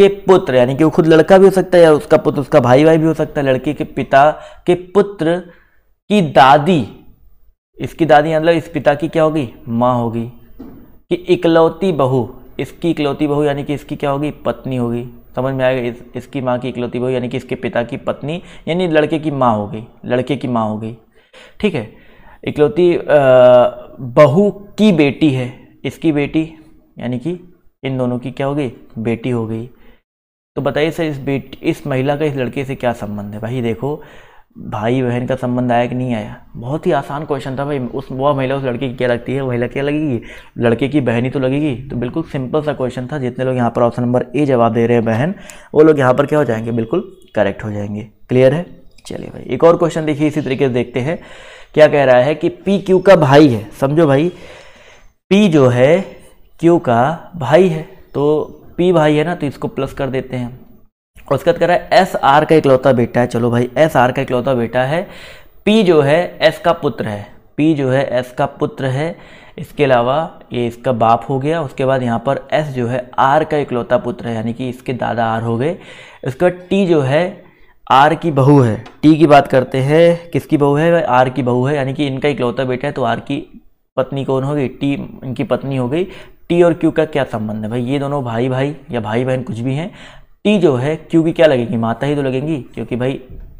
A: के पुत्र यानी कि वो खुद लड़का भी हो सकता है या उसका पुत्र उसका भाई भाई भी हो सकता है लड़के के पिता के पुत्र की दादी इसकी दादी मतलब इस पिता की क्या होगी माँ होगी कि इकलौती बहू इसकी इकलौती बहू यानी कि इसकी क्या होगी पत्नी होगी समझ में आएगा इस, इसकी माँ की इकलौती बहू यानी कि इसके पिता की पत्नी यानी लड़के की माँ हो गई लड़के की माँ हो गई ठीक है इकलौती बहू की बेटी है इसकी बेटी यानी कि इन दोनों की क्या हो गई बेटी हो गई तो बताइए सर इस बेटी इस महिला का इस लड़के से क्या संबंध है भाई देखो भाई बहन का संबंध आया कि नहीं आया बहुत ही आसान क्वेश्चन था भाई उस वह महिला उस लड़के की क्या लगती है महिला क्या लगेगी लड़के की बहन ही तो लगेगी तो बिल्कुल सिंपल सा क्वेश्चन था जितने लोग यहाँ पर ऑप्शन नंबर ए जवाब दे रहे हैं बहन वो लोग यहाँ पर क्या हो जाएंगे बिल्कुल करेक्ट हो जाएंगे क्लियर है चलिए भाई एक और क्वेश्चन देखिए इसी तरीके से देखते हैं क्या कह रहा है कि पी क्यू का भाई है समझो भाई पी जो है क्यू का भाई है तो पी भाई है ना तो इसको प्लस कर देते हैं और उसके बाद कह रहा है एस आर का इकलौता बेटा है चलो भाई एस आर का इकलौता बेटा है पी जो है एस का पुत्र है पी जो है एस का पुत्र है इसके अलावा ये इसका बाप हो गया उसके बाद यहाँ पर एस जो है आर का इकलौता पुत्र है यानी कि इसके दादा आर हो गए उसके बाद टी जो है आर की बहू है टी की बात करते हैं किसकी बहू है आर की बहू है यानी कि इनका इकलौता बेटा है तो आर की पत्नी कौन हो गई टी इनकी पत्नी हो गई टी और क्यू का क्या संबंध है भाई ये दोनों भाई भाई या भाई बहन कुछ भी हैं टी जो है क्यू की क्या लगेगी माता ही तो लगेंगी क्योंकि भाई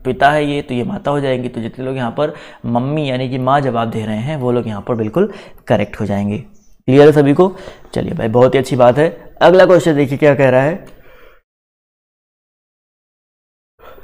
A: पिता है ये तो ये माता हो जाएंगी तो जितने लोग यहाँ पर मम्मी यानी कि माँ जवाब दे रहे हैं वो लोग यहाँ पर बिल्कुल करेक्ट हो जाएंगे क्लियर है सभी को चलिए भाई बहुत ही अच्छी बात है अगला क्वेश्चन देखिए क्या कह रहा है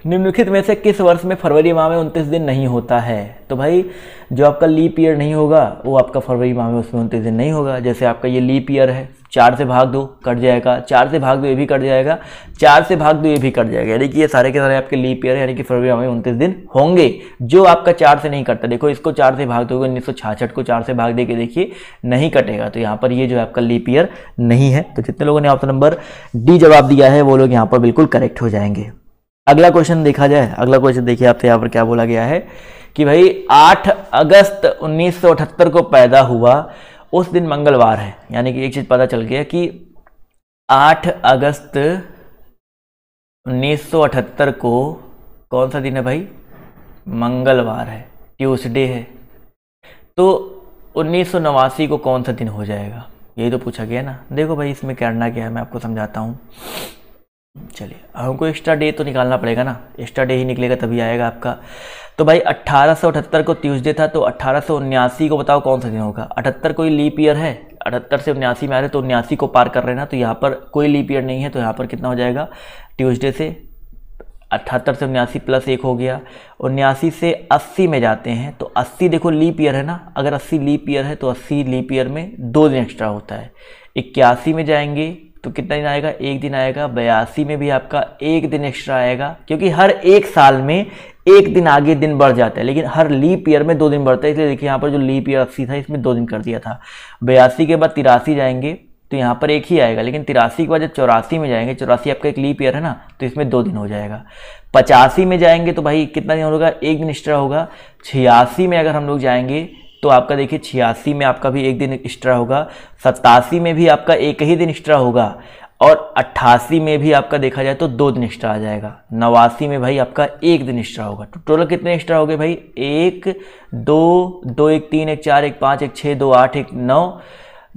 A: निम्नलिखित में से किस वर्ष में फरवरी माह में उनतीस दिन नहीं होता है तो भाई जो आपका लीप ईयर नहीं होगा वो आपका फरवरी माह में उसमें उनतीस दिन नहीं होगा जैसे आपका ये लीप ईयर है चार से भाग दो कट जाएगा चार से भाग दो ये भी कट जाएगा चार से भाग दो ये भी कट जाएगा यानी कि ये सारे के सारे आपके लीप ईयर यानी कि फरवरी माह में उनतीस दिन होंगे जो आपका चार से नहीं कटता देखो इसको चार से भाग दो उन्नीस सौ छाछठ को चार से भाग दे के देखिए नहीं कटेगा तो यहाँ पर ये जो आपका लीप ईयर नहीं है तो जितने लोगों ने ऑप्शन नंबर डी जवाब दिया है वो लोग यहाँ पर बिल्कुल करेक्ट हो जाएंगे अगला क्वेश्चन देखा जाए अगला क्वेश्चन देखिए आपसे यहाँ पर क्या बोला गया है कि भाई 8 अगस्त 1978 को पैदा हुआ उस दिन मंगलवार है यानी कि एक चीज़ पता चल गया कि 8 अगस्त 1978 को कौन सा दिन है भाई मंगलवार है ट्यूसडे है तो उन्नीस को कौन सा दिन हो जाएगा यही तो पूछा गया ना देखो भाई इसमें करना क्या है मैं आपको समझाता हूँ चलिए हमको एक्स्ट्रा डे तो निकालना पड़ेगा ना एक्स्ट्रा डे ही निकलेगा तभी आएगा आपका तो भाई अट्ठारह को ट्यूसडे था तो अट्ठारह को बताओ कौन सा दिन होगा अठहत्तर कोई लीप ईयर है अठहत्तर से उन्यासी में आ रहे तो उन्यासी को पार कर रहे ना तो यहाँ पर कोई लीप ईयर नहीं है तो यहाँ पर कितना हो जाएगा ट्यूसडे से अठहत्तर से उन्यासी प्लस एक हो गया उन्यासी से अस्सी में जाते हैं तो अस्सी देखो लीप ईयर है ना अगर अस्सी लीप ईयर है तो अस्सी लीप ईयर में दो दिन एक्स्ट्रा होता है इक्यासी में जाएंगे तो कितना दिन आएगा एक दिन आएगा बयासी में भी आपका एक दिन एक्स्ट्रा आएगा क्योंकि हर एक साल में एक दिन आगे दिन बढ़ जाता है लेकिन हर लीप ईयर में दो दिन बढ़ता है इसलिए देखिए यहाँ पर जो लीप ईयर अस्सी था इसमें दो दिन कर दिया था बयासी के बाद तिरासी जाएंगे तो यहाँ पर एक ही आएगा लेकिन तिरासी के बाद जब चौरासी में जाएंगे चौरासी आपका एक लीप ईयर है ना तो इसमें दो दिन हो जाएगा पचासी में जाएंगे तो भाई कितना दिन होगा एक दिन एक्स्ट्रा होगा छियासी में अगर हम लोग जाएंगे तो आपका देखिए छियासी में आपका भी एक दिन एक्स्ट्रा होगा सत्तासी में भी आपका एक ही दिन एक्स्ट्रा होगा और अट्ठासी में भी आपका देखा जाए तो दो दिन एक्स्ट्रा आ जाएगा नवासी में भाई आपका एक दिन एक्स्ट्रा होगा तो टोटल कितने एक्स्ट्रा हो गए भाई एक दो दो एक तीन एक चार एक पाँच एक छः दो आठ एक नौ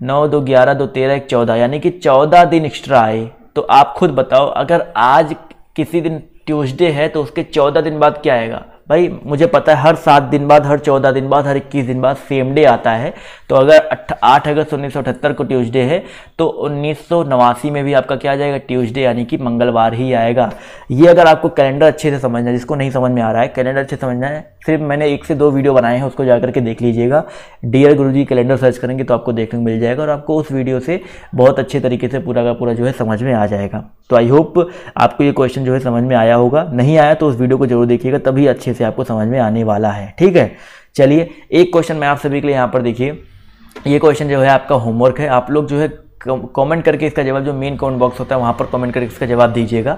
A: नौ दो ग्यारह दो तेरह एक चौदह यानी कि चौदह दिन एक्स्ट्रा आए तो आप खुद बताओ अगर आज किसी दिन ट्यूसडे है तो उसके चौदह दिन बाद क्या आएगा भाई मुझे पता है हर सात दिन बाद हर चौदह दिन बाद हर इक्कीस दिन बाद सेम डे आता है तो अगर आठ अगस्त उन्नीस को ट्यूसडे है तो उन्नीस में भी आपका क्या आ जाएगा ट्यूसडे यानी कि मंगलवार ही आएगा ये अगर आपको कैलेंडर अच्छे से समझना है जिसको नहीं समझ में आ रहा है कैलेंडर अच्छे समझना है सिर्फ मैंने एक से दो वीडियो बनाए हैं उसको जाकर के देख लीजिएगा डियर गुरु जी कैलेंडर सर्च करेंगे तो आपको देखने को मिल जाएगा और आपको उस वीडियो से बहुत अच्छे तरीके से पूरा का पूरा जो है समझ में आ जाएगा तो आई होप आपको ये क्वेश्चन जो है समझ में आया होगा नहीं आया तो उस वीडियो को जरूर देखिएगा तभी अच्छे से आपको समझ में आने वाला है ठीक है चलिए एक क्वेश्चन मैं आप सभी के लिए यहाँ पर देखिए ये क्वेश्चन जो है आपका होमवर्क है आप लोग जो है कमेंट करके इसका जवाब जो मेन कमेंट बॉक्स होता है वहाँ पर कमेंट करके इसका जवाब दीजिएगा